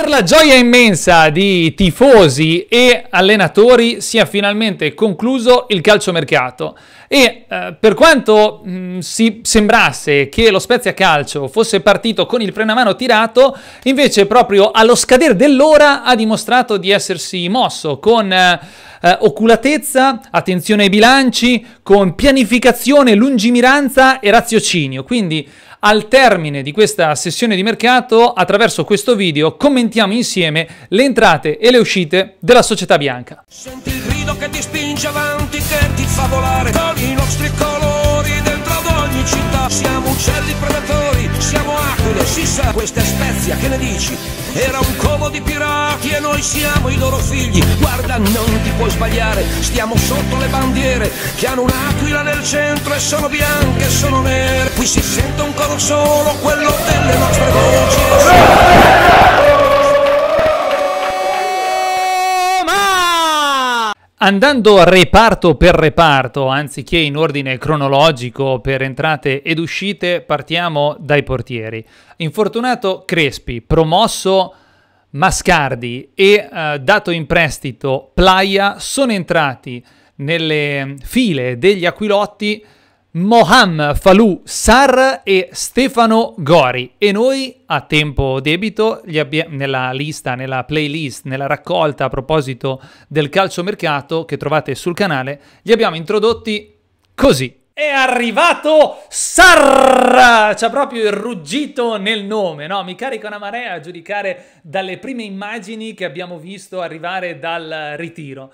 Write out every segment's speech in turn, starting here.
Per la gioia immensa di tifosi e allenatori si è finalmente concluso il calciomercato e eh, per quanto mh, mm, si sembrasse che lo Spezia Calcio fosse partito con il freno a mano tirato, invece proprio allo scadere dell'ora ha dimostrato di essersi mosso con eh, eh, oculatezza, attenzione ai bilanci, con pianificazione, lungimiranza e raziocinio. Quindi al termine di questa sessione di mercato, attraverso questo video, commentiamo insieme le entrate e le uscite della società bianca. Senti il grido che ti spinge avanti, che ti fa volare con i nostri colori città Siamo uccelli predatori, siamo aquile, si sa questa spezia, che ne dici? Era un covo di pirati e noi siamo i loro figli Guarda, non ti puoi sbagliare, stiamo sotto le bandiere Che hanno un'aquila nel centro e sono bianche e sono nere Qui si sente un coro solo, quello delle nostre voci Andando reparto per reparto, anziché in ordine cronologico per entrate ed uscite, partiamo dai portieri. Infortunato Crespi, promosso Mascardi e eh, dato in prestito Playa sono entrati nelle file degli Aquilotti Moham Falou Sar e Stefano Gori. E noi a tempo debito li abbiamo nella lista, nella playlist, nella raccolta a proposito del calciomercato che trovate sul canale, li abbiamo introdotti così. È arrivato Sar! C'ha proprio il ruggito nel nome, no? Mi carica una marea a giudicare dalle prime immagini che abbiamo visto arrivare dal ritiro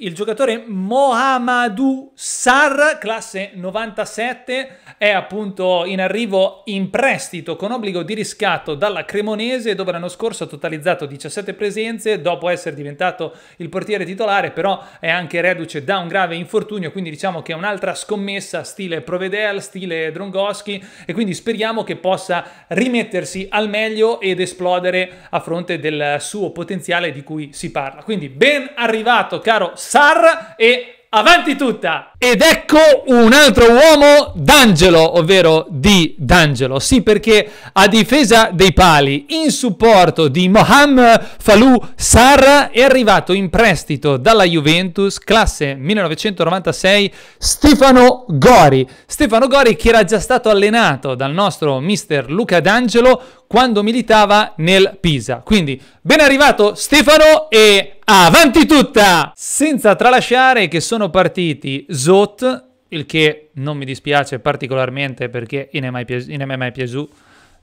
il giocatore Mohamedou Sar, classe 97, è appunto in arrivo in prestito con obbligo di riscatto dalla Cremonese dove l'anno scorso ha totalizzato 17 presenze dopo essere diventato il portiere titolare, però è anche reduce da un grave infortunio, quindi diciamo che è un'altra scommessa stile Provedel, stile Drongoski e quindi speriamo che possa rimettersi al meglio ed esplodere a fronte del suo potenziale di cui si parla. Quindi ben arrivato caro Sar Sar e avanti tutta! Ed ecco un altro uomo d'angelo, ovvero di d'angelo. Sì, perché a difesa dei pali, in supporto di Mohamed Falou Sarra, è arrivato in prestito dalla Juventus, classe 1996, Stefano Gori. Stefano Gori che era già stato allenato dal nostro mister Luca D'Angelo quando militava nel Pisa. Quindi ben arrivato Stefano e avanti tutta! Senza tralasciare che sono partiti Sv- Zot, il che non mi dispiace particolarmente perché in MMA è mai piaciuto,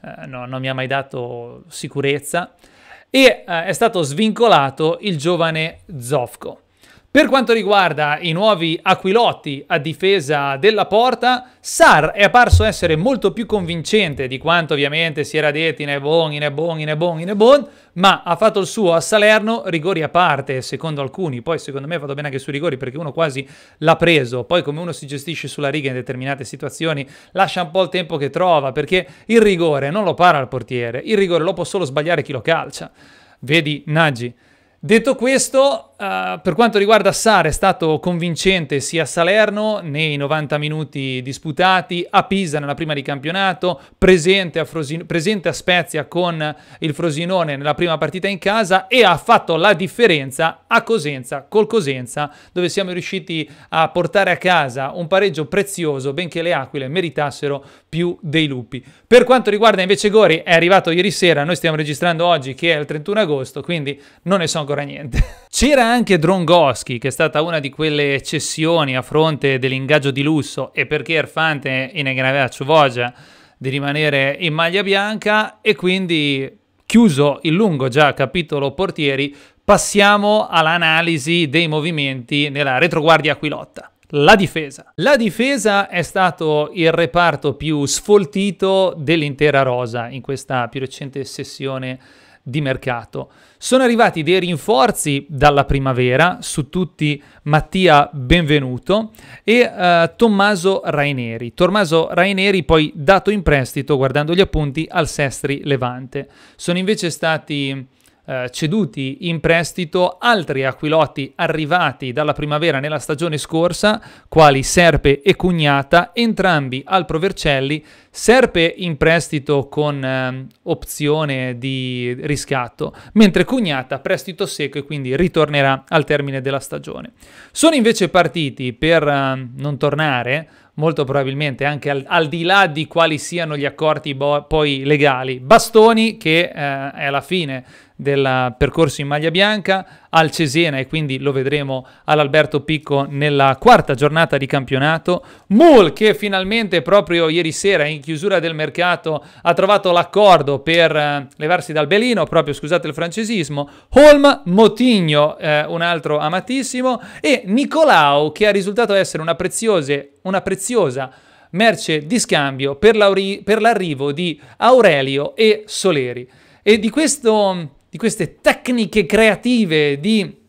eh, non mi ha mai dato sicurezza, e eh, è stato svincolato il giovane Zofko. Per quanto riguarda i nuovi Aquilotti a difesa della porta, Sar è apparso essere molto più convincente di quanto ovviamente si era detto in Ebon, in Ebon, in Ebon, in Ebon, ma ha fatto il suo a Salerno, rigori a parte, secondo alcuni, poi secondo me ha fatto bene anche sui rigori perché uno quasi l'ha preso, poi come uno si gestisce sulla riga in determinate situazioni lascia un po' il tempo che trova perché il rigore non lo para il portiere, il rigore lo può solo sbagliare chi lo calcia. Vedi Naggi. Detto questo, Uh, per quanto riguarda Sar è stato convincente sia a Salerno nei 90 minuti disputati, a Pisa nella prima di campionato, presente a, Frosin presente a Spezia con il Frosinone nella prima partita in casa e ha fatto la differenza a Cosenza, col Cosenza, dove siamo riusciti a portare a casa un pareggio prezioso, benché le Aquile meritassero più dei lupi. Per quanto riguarda invece Gori, è arrivato ieri sera, noi stiamo registrando oggi che è il 31 agosto, quindi non ne so ancora niente. C'era anche Drongoski, che è stata una di quelle cessioni a fronte dell'ingaggio di lusso e perché Erfante in aveva voglia di rimanere in maglia bianca e quindi chiuso il lungo già capitolo portieri, passiamo all'analisi dei movimenti nella retroguardia aquilotta. La difesa. La difesa è stato il reparto più sfoltito dell'intera rosa in questa più recente sessione di mercato. Sono arrivati dei rinforzi dalla primavera su tutti Mattia Benvenuto e eh, Tommaso Raineri. Tommaso Raineri poi dato in prestito, guardando gli appunti, al Sestri Levante. Sono invece stati eh, ceduti in prestito altri aquilotti arrivati dalla primavera nella stagione scorsa, quali Serpe e Cugnata, entrambi al Provercelli, Serpe in prestito con eh, opzione di riscatto, mentre Cugnata prestito secco e quindi ritornerà al termine della stagione. Sono invece partiti per eh, non tornare molto probabilmente anche al, al, di là di quali siano gli accordi poi legali. Bastoni che eh, è alla fine del percorso in maglia bianca al Cesena e quindi lo vedremo all'Alberto Picco nella quarta giornata di campionato. Mul che finalmente proprio ieri sera in chiusura del mercato ha trovato l'accordo per eh, levarsi dal belino, proprio scusate il francesismo, Holm Motigno eh, un altro amatissimo e Nicolao che ha risultato essere una, preziose, una preziosa merce di scambio per, l'arrivo di Aurelio e Soleri. E di questo di queste tecniche creative di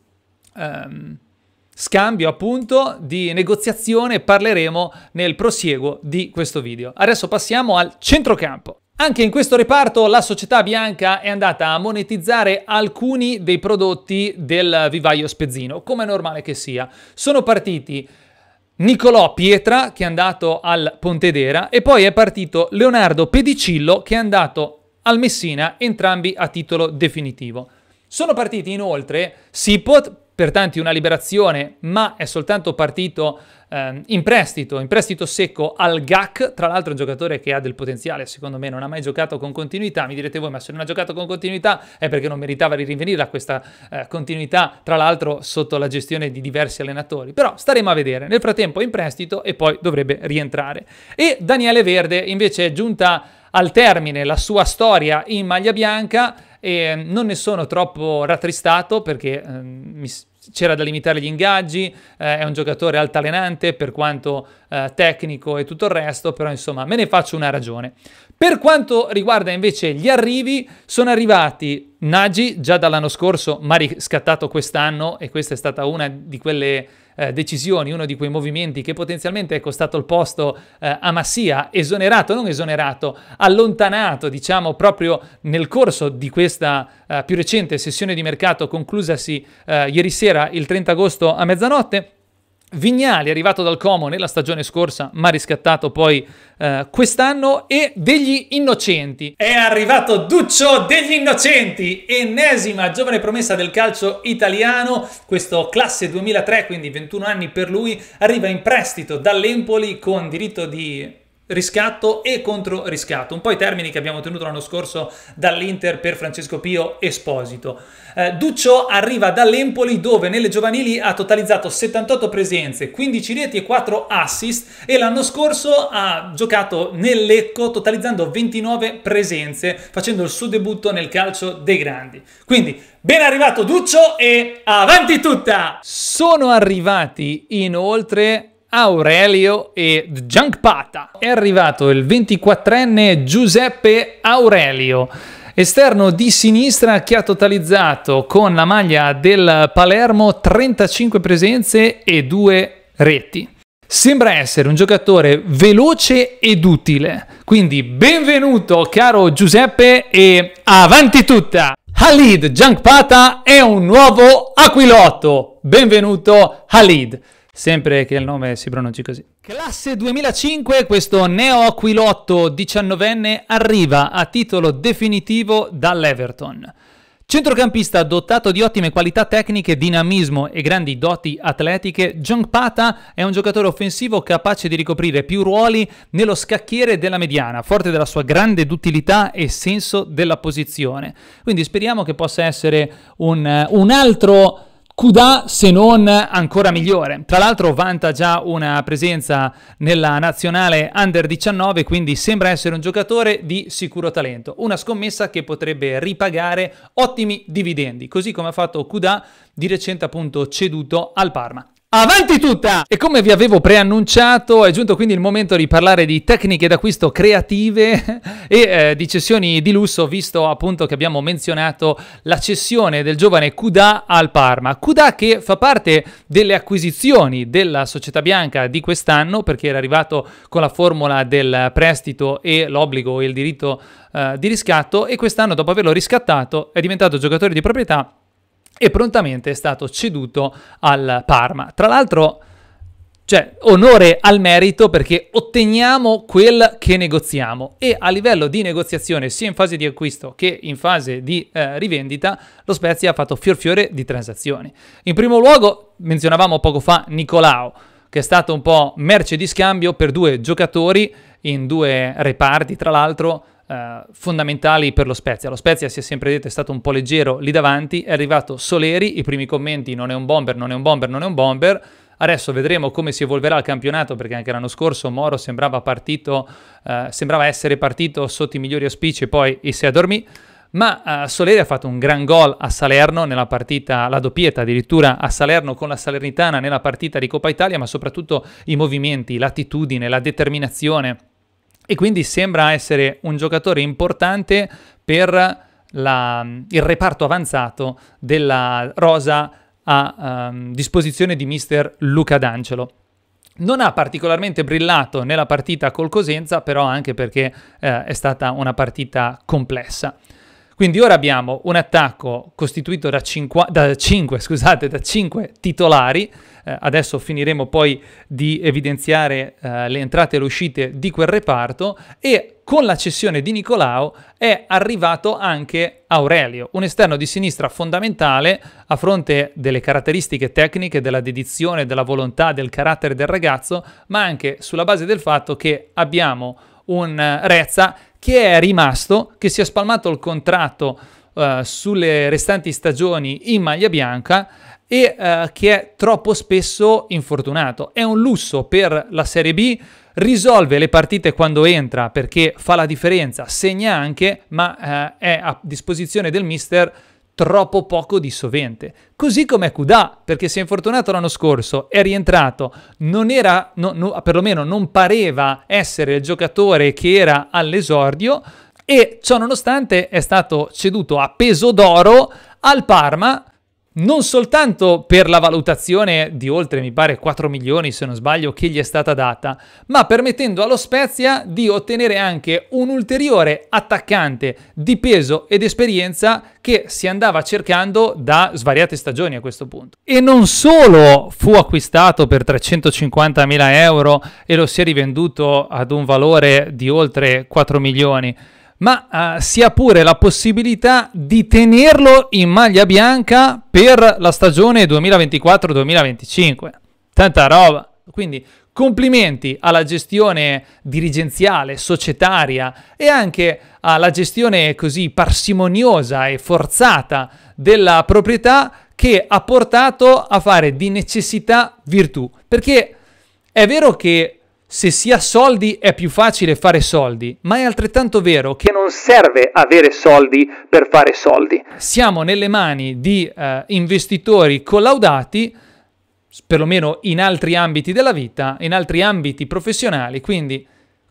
ehm, scambio, appunto, di negoziazione, parleremo nel prosieguo di questo video. Adesso passiamo al centrocampo. Anche in questo reparto la società bianca è andata a monetizzare alcuni dei prodotti del vivaio spezzino, come è normale che sia. Sono partiti Nicolò Pietra che è andato al Pontedera e poi è partito Leonardo Pedicillo che è andato al Messina, entrambi a titolo definitivo. Sono partiti inoltre Sipot, per tanti una liberazione, ma è soltanto partito eh, in prestito, in prestito secco al GAC, tra l'altro un giocatore che ha del potenziale, secondo me non ha mai giocato con continuità, mi direte voi ma se non ha giocato con continuità è perché non meritava di rinvenire a questa eh, continuità, tra l'altro sotto la gestione di diversi allenatori, però staremo a vedere, nel frattempo in prestito e poi dovrebbe rientrare. E Daniele Verde invece è giunta al termine la sua storia in maglia bianca, e mm, non ne sono troppo rattristato perché ehm, mi, c'era da limitare gli ingaggi, eh, è un giocatore altalenante per quanto eh, tecnico e tutto il resto, però insomma me ne faccio una ragione. Per quanto riguarda invece gli arrivi, sono arrivati Nagi già dall'anno scorso, ma riscattato quest'anno e questa è stata una di quelle eh, decisioni, uno di quei movimenti che potenzialmente ecco, è costato il posto eh, a Massia, esonerato, non esonerato, allontanato, diciamo, proprio nel corso di questa eh, più recente sessione di mercato conclusasi eh, ieri sera il 30 agosto a mezzanotte. Vignali, arrivato dal Como nella stagione scorsa, ma riscattato poi eh, quest'anno, e degli Innocenti. È arrivato Duccio degli Innocenti, ennesima giovane promessa del calcio italiano, questo classe 2003, quindi 21 anni per lui, arriva in prestito dall'Empoli con diritto di riscatto e contro riscatto, un po' i termini che abbiamo tenuto l'anno scorso dall'Inter per Francesco Pio Esposito. Eh, Duccio arriva dall'Empoli dove nelle giovanili ha totalizzato 78 presenze, 15 reti e 4 assist e l'anno scorso ha giocato nell'Ecco totalizzando 29 presenze facendo il suo debutto nel calcio dei grandi. Quindi ben arrivato Duccio e avanti tutta! Sono arrivati inoltre Aurelio e Giancpata. È arrivato il 24enne Giuseppe Aurelio, esterno di sinistra che ha totalizzato con la maglia del Palermo 35 presenze e 2 reti. Sembra essere un giocatore veloce ed utile, quindi benvenuto caro Giuseppe e avanti tutta! Halid Giancpata è un nuovo aquilotto, benvenuto Halid! sempre che il nome si pronunci così. Classe 2005, questo neo aquilotto 19enne arriva a titolo definitivo dall'Everton. Centrocampista dotato di ottime qualità tecniche, dinamismo e grandi doti atletiche, Jung Pata è un giocatore offensivo capace di ricoprire più ruoli nello scacchiere della mediana, forte della sua grande duttilità e senso della posizione. Quindi speriamo che possa essere un, eh, un altro Kudà se non ancora migliore. Tra l'altro vanta già una presenza nella nazionale under 19, quindi sembra essere un giocatore di sicuro talento. Una scommessa che potrebbe ripagare ottimi dividendi, così come ha fatto Kudà di recente appunto ceduto al Parma. Avanti tutta! E come vi avevo preannunciato, è giunto quindi il momento di parlare di tecniche d'acquisto creative e eh, di cessioni di lusso, visto appunto che abbiamo menzionato la cessione del giovane Kuda al Parma. Kuda che fa parte delle acquisizioni della società bianca di quest'anno, perché era arrivato con la formula del prestito e l'obbligo e il diritto eh, di riscatto, e quest'anno dopo averlo riscattato è diventato giocatore di proprietà e prontamente è stato ceduto al Parma. Tra l'altro, cioè, onore al merito perché otteniamo quel che negoziamo e a livello di negoziazione sia in fase di acquisto che in fase di eh, rivendita lo Spezia ha fatto fior fiore di transazioni. In primo luogo menzionavamo poco fa Nicolao che è stato un po' merce di scambio per due giocatori in due reparti tra l'altro eh, fondamentali per lo Spezia. Lo Spezia si è sempre detto è stato un po' leggero lì davanti, è arrivato Soleri, i primi commenti non è un bomber, non è un bomber, non è un bomber. Adesso vedremo come si evolverà il campionato perché anche l'anno scorso Moro sembrava, partito, eh, sembrava essere partito sotto i migliori auspici e poi si è dormì. Ma eh, Soleri ha fatto un gran gol a Salerno nella partita, la doppietta addirittura a Salerno con la Salernitana nella partita di Coppa Italia, ma soprattutto i movimenti, l'attitudine, la determinazione e quindi sembra essere un giocatore importante per la, il reparto avanzato della rosa a um, disposizione di mister Luca D'Angelo. Non ha particolarmente brillato nella partita col Cosenza, però anche perché eh, è stata una partita complessa. Quindi ora abbiamo un attacco costituito da, 5 titolari, eh, adesso finiremo poi di evidenziare eh, le entrate e le uscite di quel reparto e con la cessione di Nicolao è arrivato anche Aurelio, un esterno di sinistra fondamentale a fronte delle caratteristiche tecniche, della dedizione, della volontà, del carattere del ragazzo, ma anche sulla base del fatto che abbiamo un eh, Rezza che è rimasto, che si è spalmato il contratto uh, sulle restanti stagioni in maglia bianca e eh, che è troppo spesso infortunato. È un lusso per la Serie B, risolve le partite quando entra perché fa la differenza, segna anche, ma eh, è a disposizione del mister troppo poco di sovente. Così come Kudà, perché si è infortunato l'anno scorso, è rientrato, non era, no, no, perlomeno non pareva essere il giocatore che era all'esordio e ciò nonostante è stato ceduto a peso d'oro al Parma non soltanto per la valutazione di oltre, mi pare, 4 milioni, se non sbaglio, che gli è stata data, ma permettendo allo Spezia di ottenere anche un ulteriore attaccante di peso ed esperienza che si andava cercando da svariate stagioni a questo punto. E non solo fu acquistato per 350 mila euro e lo si è rivenduto ad un valore di oltre 4 milioni, ma eh, si ha pure la possibilità di tenerlo in maglia bianca per la stagione 2024-2025. Tanta roba. Quindi complimenti alla gestione dirigenziale, societaria e anche alla gestione così parsimoniosa e forzata della proprietà che ha portato a fare di necessità virtù. Perché è vero che se si ha soldi è più facile fare soldi, ma è altrettanto vero che non serve avere soldi per fare soldi. Siamo nelle mani di eh, investitori collaudati, perlomeno in altri ambiti della vita, in altri ambiti professionali, quindi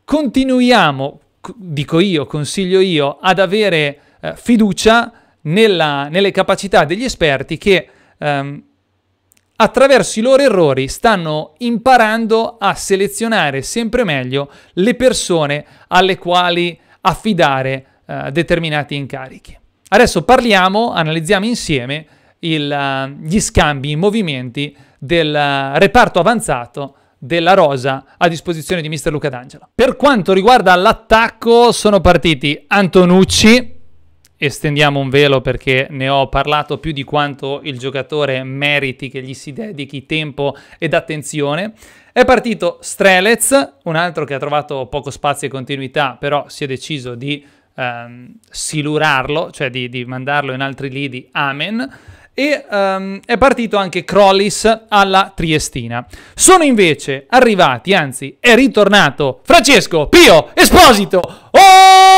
continuiamo, dico io, consiglio io, ad avere eh, fiducia nella, nelle capacità degli esperti che... Ehm, attraverso i loro errori stanno imparando a selezionare sempre meglio le persone alle quali affidare eh, determinati incarichi. Adesso parliamo, analizziamo insieme il, uh, gli scambi, i movimenti del uh, reparto avanzato della rosa a disposizione di mister Luca D'Angelo. Per quanto riguarda l'attacco sono partiti Antonucci, estendiamo un velo perché ne ho parlato più di quanto il giocatore meriti che gli si dedichi tempo ed attenzione. È partito Strelez, un altro che ha trovato poco spazio e continuità, però si è deciso di ehm, silurarlo, cioè di, di, mandarlo in altri lidi, amen. E ehm, è partito anche Crollis alla Triestina. Sono invece arrivati, anzi è ritornato Francesco Pio Esposito. Oh!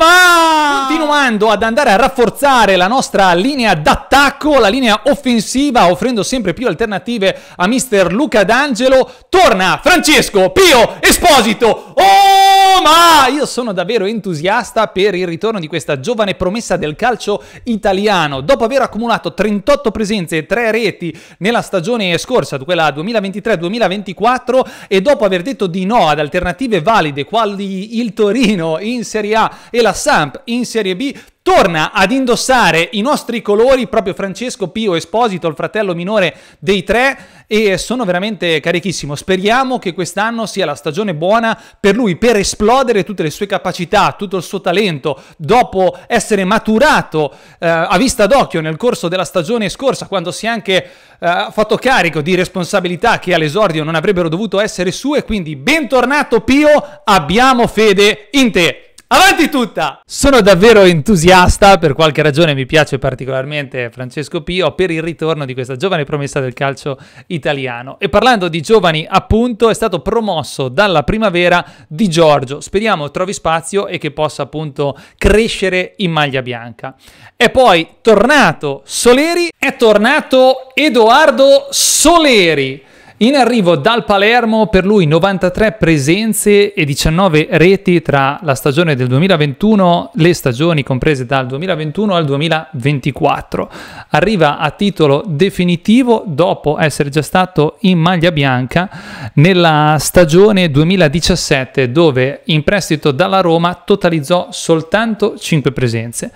ma continuando ad andare a rafforzare la nostra linea d'attacco, la linea offensiva, offrendo sempre più alternative a mister Luca D'Angelo, torna Francesco Pio Esposito. Oh ma io sono davvero entusiasta per il ritorno di questa giovane promessa del calcio italiano. Dopo aver accumulato 38 presenze e 3 reti nella stagione scorsa, quella 2023-2024 e dopo aver detto di no ad alternative valide quali il Torino in Serie A e la la Samp in Serie B torna ad indossare i nostri colori proprio Francesco Pio Esposito, il fratello minore dei tre e sono veramente carichissimo. Speriamo che quest'anno sia la stagione buona per lui per esplodere tutte le sue capacità, tutto il suo talento dopo essere maturato eh, a vista d'occhio nel corso della stagione scorsa quando si è anche eh, fatto carico di responsabilità che all'esordio non avrebbero dovuto essere sue, quindi bentornato Pio, abbiamo fede in te. Avanti tutta! Sono davvero entusiasta, per qualche ragione mi piace particolarmente Francesco Pio, per il ritorno di questa giovane promessa del calcio italiano. E parlando di giovani, appunto, è stato promosso dalla primavera Di Giorgio. Speriamo trovi spazio e che possa appunto crescere in maglia bianca. E poi tornato Soleri, è tornato Edoardo Soleri. In arrivo dal Palermo per lui 93 presenze e 19 reti tra la stagione del 2021, le stagioni comprese dal 2021 al 2024. Arriva a titolo definitivo dopo essere già stato in maglia bianca nella stagione 2017 dove in prestito dalla Roma totalizzò soltanto 5 presenze.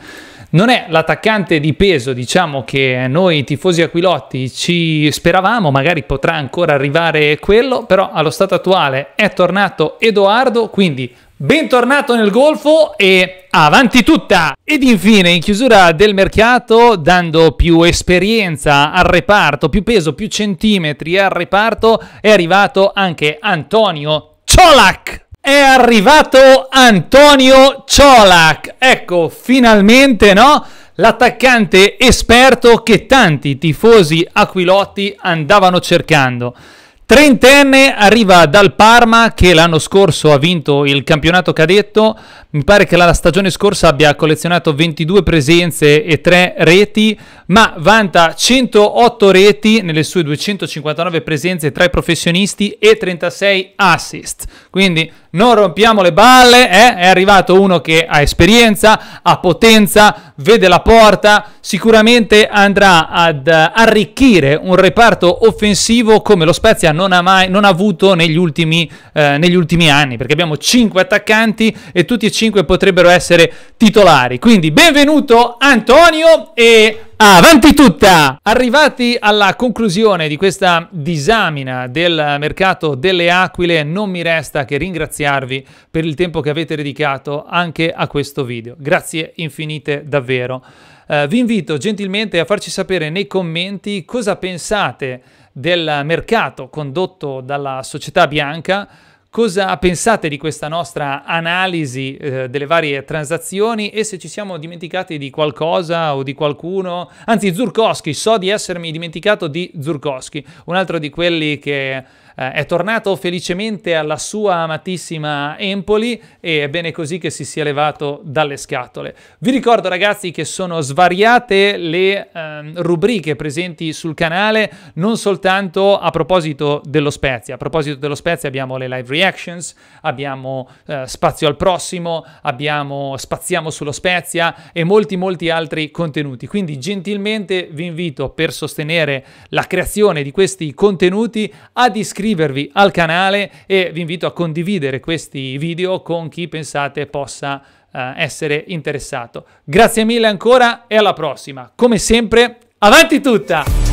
Non è l'attaccante di peso, diciamo che noi tifosi aquilotti ci speravamo, magari potrà ancora arrivare quello, però allo stato attuale è tornato Edoardo, quindi bentornato nel golfo e avanti tutta! Ed infine in chiusura del mercato, dando più esperienza al reparto, più peso, più centimetri al reparto, è arrivato anche Antonio Ciolac! È arrivato Antonio Ciolac. Ecco, finalmente, no? L'attaccante esperto che tanti tifosi aquilotti andavano cercando. Trentenne arriva dal Parma che l'anno scorso ha vinto il campionato cadetto, mi pare che la stagione scorsa abbia collezionato 22 presenze e 3 reti, ma vanta 108 reti nelle sue 259 presenze tra i professionisti e 36 assist. Quindi non rompiamo le balle, eh? è arrivato uno che ha esperienza, ha potenza, vede la porta, sicuramente andrà ad arricchire un reparto offensivo come lo Spezia non ha mai non ha avuto negli ultimi, eh, negli ultimi anni, perché abbiamo 5 attaccanti e tutti e 5 potrebbero essere titolari. Quindi benvenuto Antonio e Avanti tutta! Arrivati alla conclusione di questa disamina del mercato delle aquile, non mi resta che ringraziarvi per il tempo che avete dedicato anche a questo video. Grazie infinite davvero. Uh, vi invito gentilmente a farci sapere nei commenti cosa pensate del mercato condotto dalla società bianca. Cosa pensate di questa nostra analisi eh, delle varie transazioni e se ci siamo dimenticati di qualcosa o di qualcuno? Anzi, Zurkowski, so di essermi dimenticato di Zurkowski, un altro di quelli che eh, è tornato felicemente alla sua amatissima Empoli e è bene così che si sia levato dalle scatole. Vi ricordo ragazzi che sono svariate le eh, rubriche presenti sul canale, non soltanto a proposito dello Spezia. A proposito dello Spezia abbiamo le live reactions, abbiamo eh, Spazio al prossimo, abbiamo Spaziamo sullo Spezia e molti molti altri contenuti. Quindi gentilmente vi invito per sostenere la creazione di questi contenuti ad iscrivervi iscrivervi al canale e vi invito a condividere questi video con chi pensate possa eh, essere interessato. Grazie mille ancora e alla prossima. Come sempre, avanti tutta!